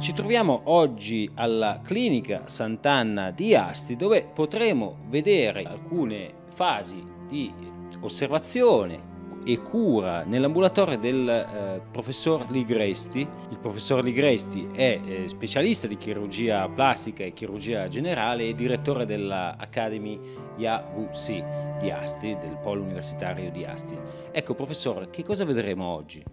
ci troviamo oggi alla clinica Sant'Anna di Asti dove potremo vedere alcune fasi di osservazione e cura nell'ambulatorio del eh, professor Ligresti. Il professor Ligresti è eh, specialista di chirurgia plastica e chirurgia generale e direttore dell'Academy IAVC di Asti, del polo universitario di Asti. Ecco professore, che cosa vedremo oggi?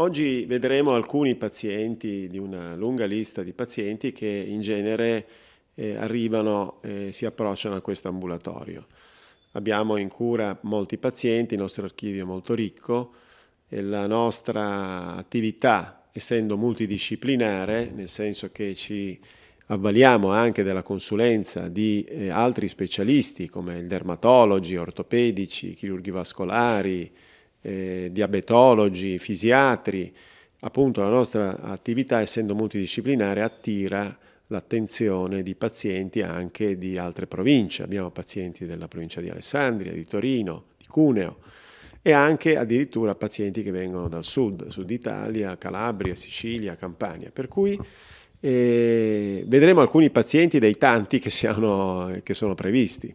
Oggi vedremo alcuni pazienti di una lunga lista di pazienti che in genere eh, arrivano e eh, si approcciano a questo ambulatorio. Abbiamo in cura molti pazienti, il nostro archivio è molto ricco e la nostra attività, essendo multidisciplinare, nel senso che ci avvaliamo anche della consulenza di eh, altri specialisti come il dermatologi, ortopedici, chirurghi vascolari, eh, diabetologi, fisiatri. Appunto la nostra attività, essendo multidisciplinare, attira l'attenzione di pazienti anche di altre province. Abbiamo pazienti della provincia di Alessandria, di Torino, di Cuneo e anche addirittura pazienti che vengono dal sud, sud Italia, Calabria, Sicilia, Campania. Per cui eh, vedremo alcuni pazienti dei tanti che, siano, che sono previsti.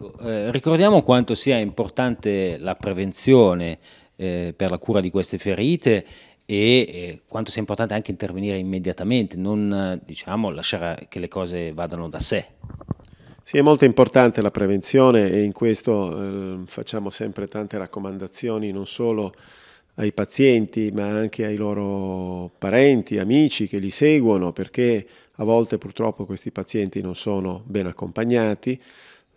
Ecco, eh, ricordiamo quanto sia importante la prevenzione eh, per la cura di queste ferite e eh, quanto sia importante anche intervenire immediatamente, non diciamo, lasciare che le cose vadano da sé. Sì, è molto importante la prevenzione e in questo eh, facciamo sempre tante raccomandazioni non solo ai pazienti ma anche ai loro parenti, amici che li seguono perché a volte purtroppo questi pazienti non sono ben accompagnati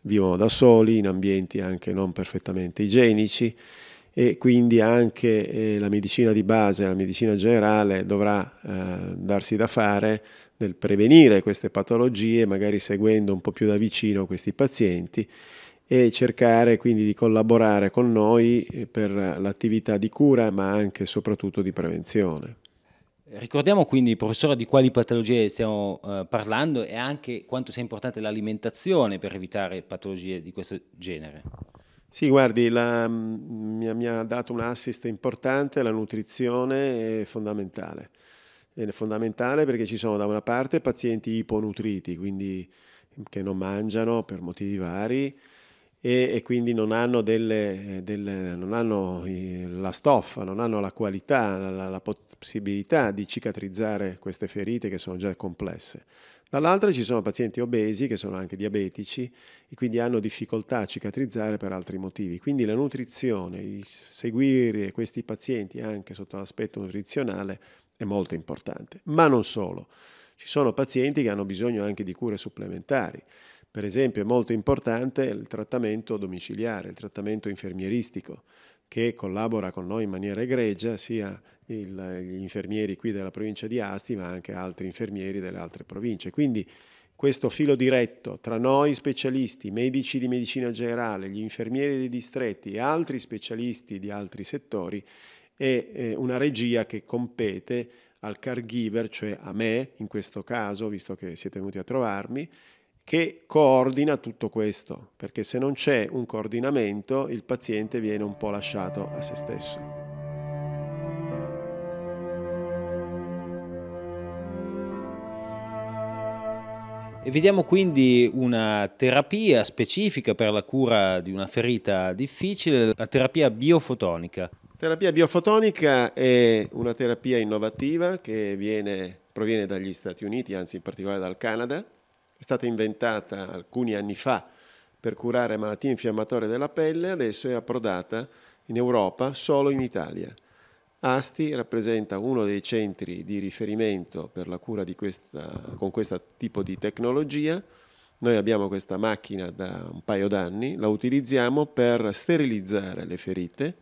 vivono da soli in ambienti anche non perfettamente igienici e quindi anche eh, la medicina di base, la medicina generale dovrà eh, darsi da fare nel prevenire queste patologie, magari seguendo un po' più da vicino questi pazienti e cercare quindi di collaborare con noi eh, per l'attività di cura ma anche e soprattutto di prevenzione. Ricordiamo quindi, professore, di quali patologie stiamo eh, parlando e anche quanto sia importante l'alimentazione per evitare patologie di questo genere. Sì, guardi, la, mm, mi, mi, ha dato un assist importante, la nutrizione è fondamentale. È fondamentale perché ci sono da una parte pazienti iponutriti, quindi che non mangiano per motivi vari, e, e quindi non hanno, delle, delle, non hanno, la stoffa, non hanno la qualità, la, la possibilità di cicatrizzare queste ferite che sono già complesse. Dall'altra ci sono pazienti obesi che sono anche diabetici e quindi hanno difficoltà a cicatrizzare per altri motivi. Quindi la nutrizione, il seguire questi pazienti anche sotto l'aspetto nutrizionale è molto importante. Ma non solo. Ci sono pazienti che hanno bisogno anche di cure supplementari. Per esempio è molto importante il trattamento domiciliare, il trattamento infermieristico, che collabora con noi in maniera egregia sia il, gli infermieri qui della provincia di Asti, ma anche altri infermieri delle altre province. Quindi questo filo diretto tra noi specialisti, medici di medicina generale, gli infermieri dei distretti e altri specialisti di altri settori è una regia che compete al caregiver, cioè a me in questo caso, visto che siete venuti a trovarmi, che coordina tutto questo, perché se non c'è un coordinamento il paziente viene un po' lasciato a se stesso. E vediamo quindi una terapia specifica per la cura di una ferita difficile, la terapia biofotonica. La terapia biofotonica è una terapia innovativa che viene, proviene dagli Stati Uniti, anzi in particolare dal Canada, è stata inventata alcuni anni fa per curare malattie infiammatorie della pelle, adesso è approdata in Europa solo in Italia. Asti rappresenta uno dei centri di riferimento per la cura questa, con questo tipo di tecnologia. Noi abbiamo questa macchina da un paio d'anni, la utilizziamo per sterilizzare le ferite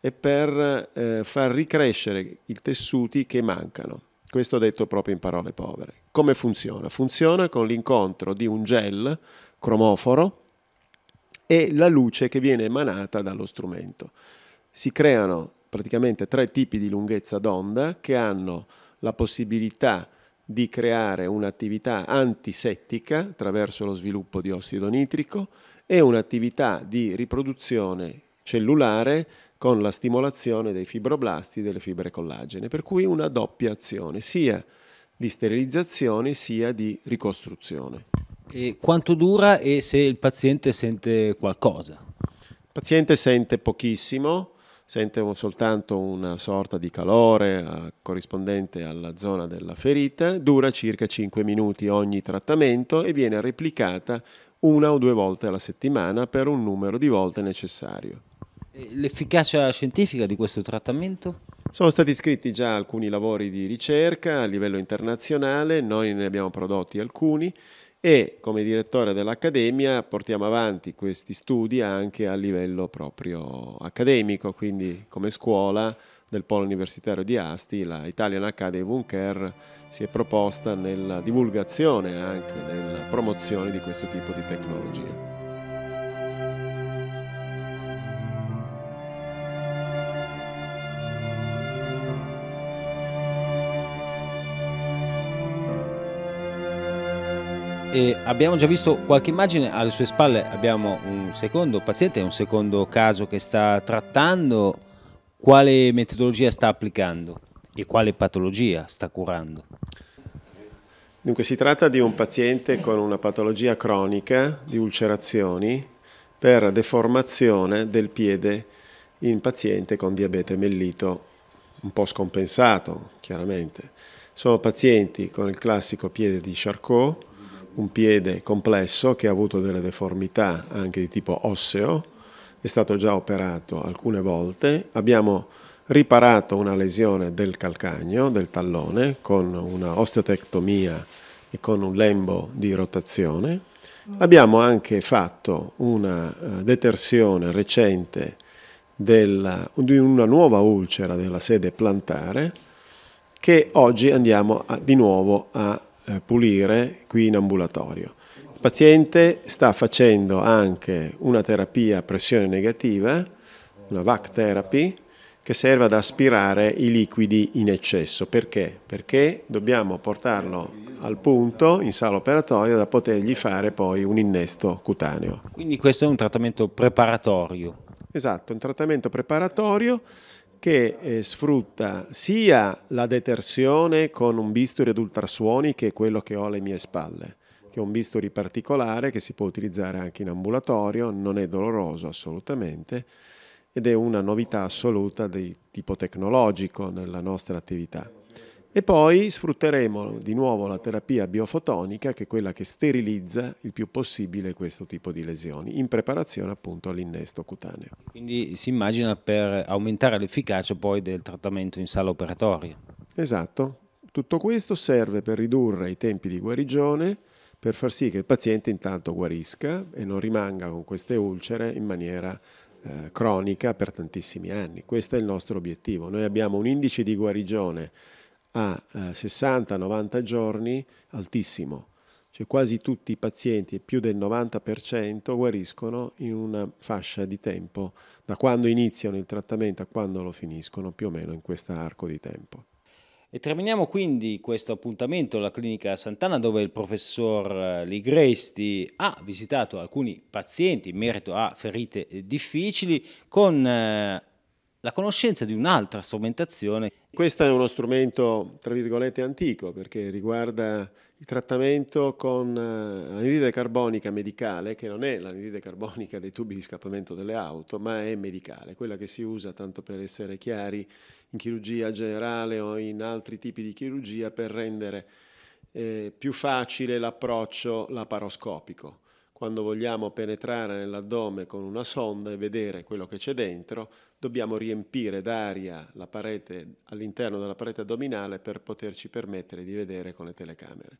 e per eh, far ricrescere i tessuti che mancano. Questo detto proprio in parole povere. Come funziona? Funziona con l'incontro di un gel cromoforo e la luce che viene emanata dallo strumento. Si creano praticamente tre tipi di lunghezza d'onda che hanno la possibilità di creare un'attività antisettica attraverso lo sviluppo di ossido nitrico e un'attività di riproduzione cellulare con la stimolazione dei fibroblasti e delle fibre collagene, per cui una doppia azione sia di sterilizzazione sia di ricostruzione. E quanto dura e se il paziente sente qualcosa? Il paziente sente pochissimo, sente soltanto una sorta di calore eh, corrispondente alla zona della ferita, dura circa 5 minuti ogni trattamento e viene replicata una o due volte alla settimana per un numero di volte necessario. L'efficacia scientifica di questo trattamento? Sono stati scritti già alcuni lavori di ricerca a livello internazionale, noi ne abbiamo prodotti alcuni e come direttore dell'Accademia portiamo avanti questi studi anche a livello proprio accademico, quindi come scuola del Polo Universitario di Asti, la Italian Academy Care si è proposta nella divulgazione e anche nella promozione di questo tipo di tecnologie. E abbiamo già visto qualche immagine, alle sue spalle abbiamo un secondo paziente, un secondo caso che sta trattando. Quale metodologia sta applicando e quale patologia sta curando? Dunque si tratta di un paziente con una patologia cronica di ulcerazioni per deformazione del piede in paziente con diabete mellito un po' scompensato, chiaramente. Sono pazienti con il classico piede di Charcot un piede complesso che ha avuto delle deformità anche di tipo osseo, è stato già operato alcune volte, abbiamo riparato una lesione del calcagno, del tallone, con una osteotectomia e con un lembo di rotazione. Abbiamo anche fatto una eh, detersione recente della, di una nuova ulcera della sede plantare che oggi andiamo a, di nuovo a eh, pulire qui in ambulatorio. Il paziente sta facendo anche una terapia a pressione negativa, una VAC therapy, che serve ad aspirare i liquidi in eccesso. Perché? Perché dobbiamo portarlo al punto in sala operatoria da potergli fare poi un innesto cutaneo. Quindi questo è un trattamento preparatorio. Esatto, un trattamento preparatorio che eh, sfrutta sia la detersione con un bisturi ad ultrasuoni che è quello che ho alle mie spalle, che è un bisturi particolare che si può utilizzare anche in ambulatorio, non è doloroso assolutamente ed è una novità assoluta di tipo tecnologico nella nostra attività. E poi sfrutteremo di nuovo la terapia biofotonica, che è quella che sterilizza il più possibile questo tipo di lesioni, in preparazione appunto all'innesto cutaneo. Quindi si immagina per aumentare l'efficacia poi del trattamento in sala operatoria. Esatto. Tutto questo serve per ridurre i tempi di guarigione, per far sì che il paziente intanto guarisca e non rimanga con queste ulcere in maniera eh, cronica per tantissimi anni. Questo è il nostro obiettivo. Noi abbiamo un indice di guarigione a 60-90 eh, giorni altissimo, cioè quasi tutti i pazienti, e più del 90%, guariscono in una fascia di tempo da quando iniziano il trattamento a quando lo finiscono, più o meno in questo arco di tempo. E terminiamo quindi questo appuntamento alla clinica Sant'Anna dove il professor eh, Ligresti ha visitato alcuni pazienti in merito a ferite eh, difficili con la conoscenza di un'altra strumentazione. Questo è uno strumento, tra virgolette, antico, perché riguarda il trattamento con eh, anidride carbonica medicale, che non è l'anidride carbonica dei tubi di scappamento delle auto, ma è medicale, quella che si usa, tanto per essere chiari, in chirurgia generale o in altri tipi di chirurgia per rendere eh, più facile l'approccio laparoscopico. Quando vogliamo penetrare nell'addome con una sonda e vedere quello che c'è dentro, dobbiamo riempire d'aria la parete all'interno della parete addominale per poterci permettere di vedere con le telecamere.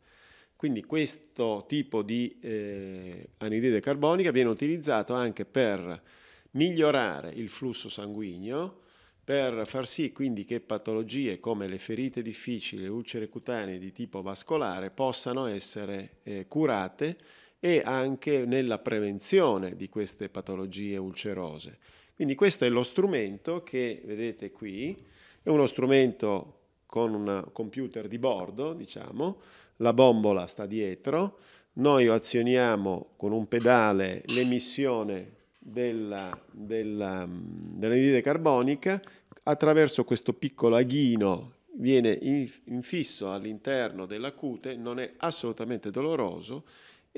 Quindi questo tipo di eh, anidride carbonica viene utilizzato anche per migliorare il flusso sanguigno, per far sì quindi che patologie come le ferite difficili, le ulcere cutanee di tipo vascolare possano essere eh, curate e anche nella prevenzione di queste patologie ulcerose. Quindi questo è lo strumento che vedete qui, è uno strumento con un computer di bordo, diciamo, la bombola sta dietro, noi azioniamo con un pedale l'emissione della, della, dell'anidride carbonica, attraverso questo piccolo aghino viene infisso all'interno della cute, non è assolutamente doloroso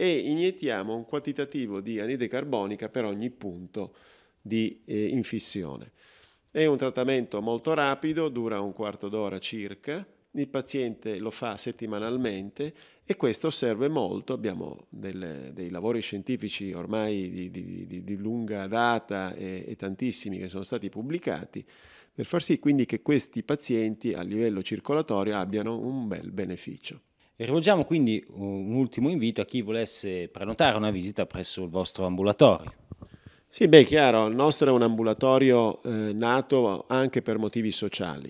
e iniettiamo un quantitativo di anide carbonica per ogni punto di eh, infissione. È un trattamento molto rapido, dura un quarto d'ora circa, il paziente lo fa settimanalmente e questo serve molto, abbiamo delle, dei lavori scientifici ormai di, di, di, di lunga data e, e, tantissimi che sono stati pubblicati, per far sì quindi che questi pazienti a livello circolatorio abbiano un bel beneficio rivolgiamo quindi uh, un ultimo invito a chi volesse prenotare una visita presso il vostro ambulatorio. Sì, beh, chiaro, il nostro è un ambulatorio eh, nato anche per motivi sociali.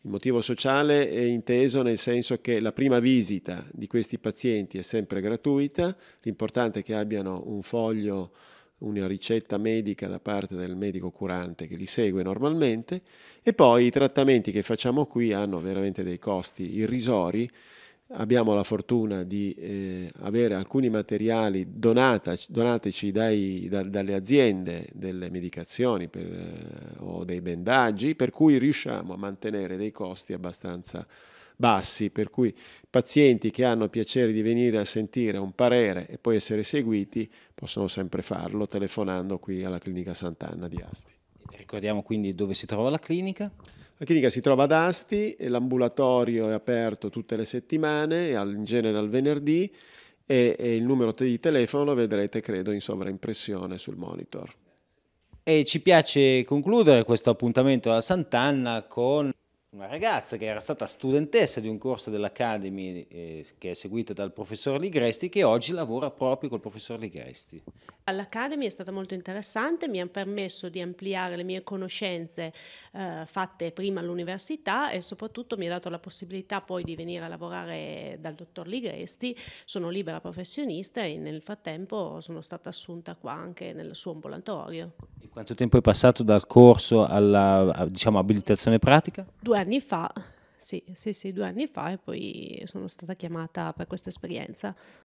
Il motivo sociale è inteso nel senso che la prima visita di questi pazienti è sempre gratuita, l'importante è che abbiano un foglio, una ricetta medica da parte del medico curante che li segue normalmente e poi i trattamenti che facciamo qui hanno veramente dei costi irrisori abbiamo la fortuna di eh, avere alcuni materiali donata, donateci dai, da, dalle aziende delle medicazioni per, eh, o dei bendaggi, per cui riusciamo a mantenere dei costi abbastanza bassi, per cui pazienti che hanno piacere di venire a sentire un parere e poi essere seguiti possono sempre farlo telefonando qui alla clinica Sant'Anna di Asti. Ricordiamo quindi dove si trova la clinica? La clinica si trova ad Asti, l'ambulatorio è aperto tutte le settimane, in genere al venerdì, e, e il numero di telefono lo vedrete, credo, in sovraimpressione sul monitor. E ci piace concludere questo appuntamento a Sant'Anna con una ragazza che era stata studentessa di un corso dell'Academy eh, che è seguita dal professor Ligresti che oggi lavora proprio col professor Ligresti. All'Academy è stata molto interessante, mi ha permesso di ampliare le mie conoscenze eh, fatte prima all'università e soprattutto mi ha dato la possibilità poi di venire a lavorare dal dottor Ligresti, sono libera professionista e nel frattempo sono stata assunta qua anche nel suo ambulatorio. E quanto tempo è passato dal corso alla diciamo, abilitazione pratica? Due anni anni fa, sì, sì, sì, due anni fa e poi sono stata chiamata per questa esperienza.